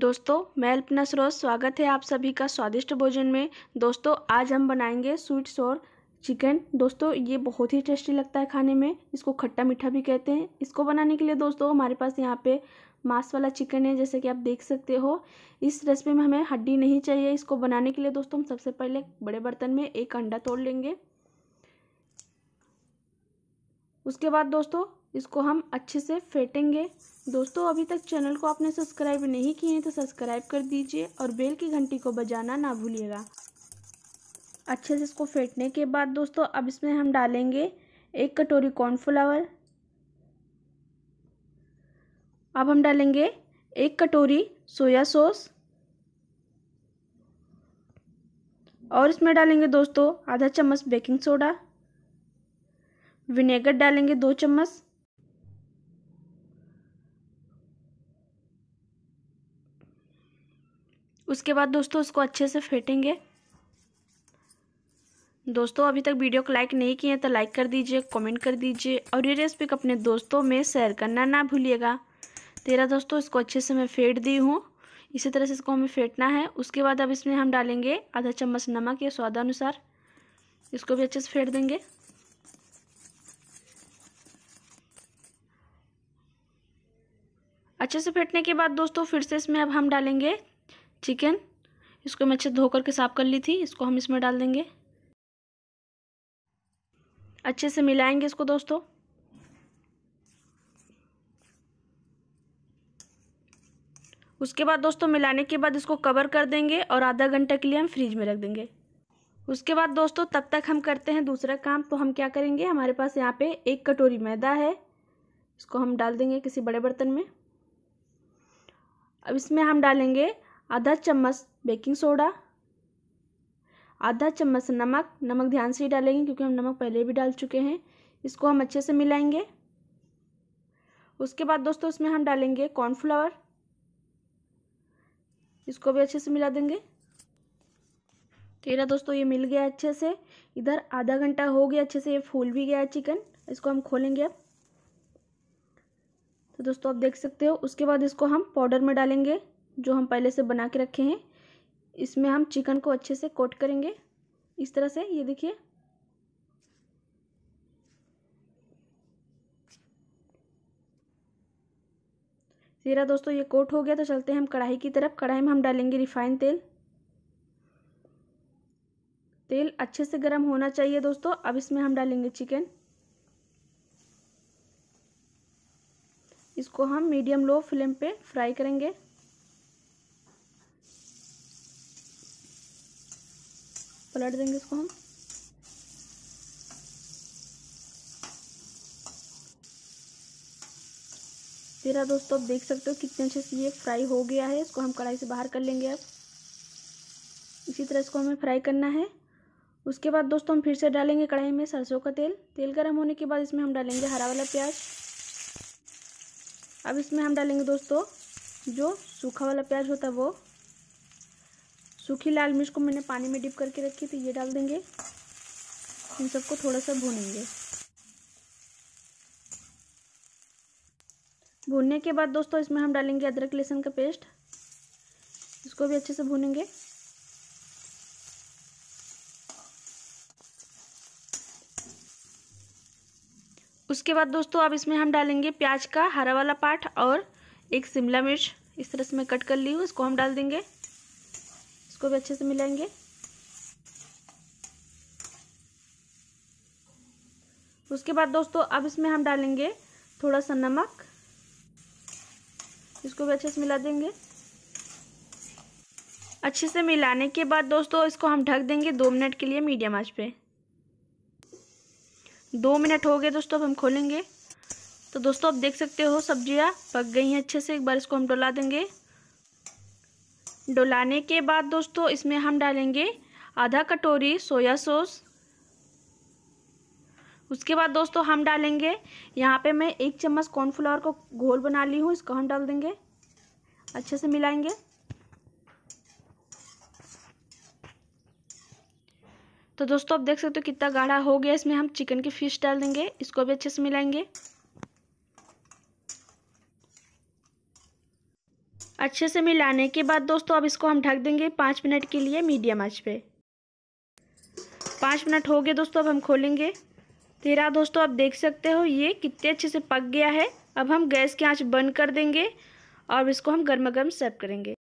दोस्तों मैं अल्पना सरोज स्वागत है आप सभी का स्वादिष्ट भोजन में दोस्तों आज हम बनाएंगे स्वीट सोर चिकन दोस्तों ये बहुत ही टेस्टी लगता है खाने में इसको खट्टा मीठा भी कहते हैं इसको बनाने के लिए दोस्तों हमारे पास यहाँ पे मांस वाला चिकन है जैसे कि आप देख सकते हो इस रेसिपी में हमें हड्डी नहीं चाहिए इसको बनाने के लिए दोस्तों हम सबसे पहले बड़े बर्तन में एक अंडा तोड़ लेंगे उसके बाद दोस्तों इसको हम अच्छे से फेंटेंगे दोस्तों अभी तक चैनल को आपने सब्सक्राइब नहीं किए हैं तो सब्सक्राइब कर दीजिए और बेल की घंटी को बजाना ना भूलिएगा अच्छे से इसको फेंटने के बाद दोस्तों अब इसमें हम डालेंगे एक कटोरी कॉर्नफ्लावर अब हम डालेंगे एक कटोरी सोया सॉस और इसमें डालेंगे दोस्तों आधा चम्मच बेकिंग सोडा विनेगर डालेंगे दो चम्मच उसके बाद दोस्तों उसको अच्छे से फेंटेंगे दोस्तों अभी तक वीडियो को लाइक नहीं किए हैं तो लाइक कर दीजिए कमेंट कर दीजिए और ये रेसिपी को अपने दोस्तों में शेयर करना ना भूलिएगा तेरा दोस्तों इसको अच्छे से मैं फेंट दी हूँ इसी तरह से इसको हमें फेंटना है उसके बाद अब इसमें हम डालेंगे आधा चम्मच नमक या स्वादानुसार इसको भी अच्छे से फेंट देंगे अच्छे से फेंटने के बाद दोस्तों फिर से इसमें अब हम डालेंगे चिकन इसको मैं अच्छे धो कर के साफ़ कर ली थी इसको हम इसमें डाल देंगे अच्छे से मिलाएंगे इसको दोस्तों उसके बाद दोस्तों मिलाने के बाद इसको कवर कर देंगे और आधा घंटा के लिए हम फ्रिज में रख देंगे उसके बाद दोस्तों तब तक हम करते हैं दूसरा काम तो हम क्या करेंगे हमारे पास यहाँ पे एक कटोरी मैदा है इसको हम डाल देंगे किसी बड़े बर्तन में अब इसमें हम डालेंगे आधा चम्मच बेकिंग सोडा आधा चम्मच नमक नमक ध्यान से ही डालेंगे क्योंकि हम नमक पहले भी डाल चुके हैं इसको हम अच्छे से मिलाएंगे उसके बाद दोस्तों इसमें हम डालेंगे कॉर्नफ्लावर इसको भी अच्छे से मिला देंगे तो ये दोस्तों ये मिल गया अच्छे से इधर आधा घंटा हो गया अच्छे से ये फूल भी गया चिकन इसको हम खोलेंगे अब तो दोस्तों आप देख सकते हो उसके बाद इसको हम पाउडर में डालेंगे जो हम पहले से बना के रखे हैं इसमें हम चिकन को अच्छे से कोट करेंगे इस तरह से ये देखिए जीरा दोस्तों ये कोट हो गया तो चलते हैं हम कढ़ाई की तरफ कढ़ाई में हम डालेंगे रिफाइंड तेल तेल अच्छे से गर्म होना चाहिए दोस्तों अब इसमें हम डालेंगे चिकन इसको हम मीडियम लो फ्लेम पे फ्राई करेंगे पलट देंगे इसको हम तेरा दोस्तों तो आप देख सकते हो कितने अच्छे से ये फ्राई हो गया है इसको हम कढ़ाई से बाहर कर लेंगे अब इसी तरह इसको हमें फ्राई करना है उसके बाद दोस्तों हम फिर से डालेंगे कढ़ाई में सरसों का तेल तेल गर्म होने के बाद इसमें हम डालेंगे हरा वाला प्याज अब इसमें हम डालेंगे दोस्तों जो सूखा वाला प्याज होता है वो सूखी लाल मिर्च को मैंने पानी में डिप करके रखी तो ये डाल देंगे इन सबको थोड़ा सा भूनेंगे भूनने के बाद दोस्तों इसमें हम डालेंगे अदरक लहसुन का पेस्ट इसको भी अच्छे से भूनेंगे उसके बाद दोस्तों अब इसमें हम डालेंगे प्याज का हरा वाला पार्ट और एक शिमला मिर्च इस तरह से मैं कट कर ली हूँ इसको हम डाल देंगे इसको भी अच्छे से मिलाएंगे उसके बाद दोस्तों अब इसमें हम डालेंगे थोड़ा सा नमक इसको भी अच्छे से मिला देंगे अच्छे से मिलाने के बाद दोस्तों इसको हम ढक देंगे दो मिनट के लिए मीडियम आंच पे दो मिनट हो गए दोस्तों अब हम खोलेंगे तो दोस्तों आप देख सकते हो सब्जियाँ पक गई हैं अच्छे से एक बार इसको हम डला देंगे डोलाने के बाद दोस्तों इसमें हम डालेंगे आधा कटोरी सोया सॉस उसके बाद दोस्तों हम डालेंगे यहाँ पे मैं एक चम्मच कॉर्नफ्लावर को घोल बना ली हूँ इसको हम डाल देंगे अच्छे से मिलाएंगे तो दोस्तों आप देख सकते हो कितना गाढ़ा हो गया इसमें हम चिकन की फिश डाल देंगे इसको भी अच्छे से मिलाएंगे अच्छे से मिलाने के बाद दोस्तों अब इसको हम ढक देंगे पाँच मिनट के लिए मीडियम आँच पे पाँच मिनट हो गए दोस्तों अब हम खोलेंगे तेरा दोस्तों आप देख सकते हो ये कितने अच्छे से पक गया है अब हम गैस की आंच बंद कर देंगे और इसको हम गर्मा गर्म सर्व करेंगे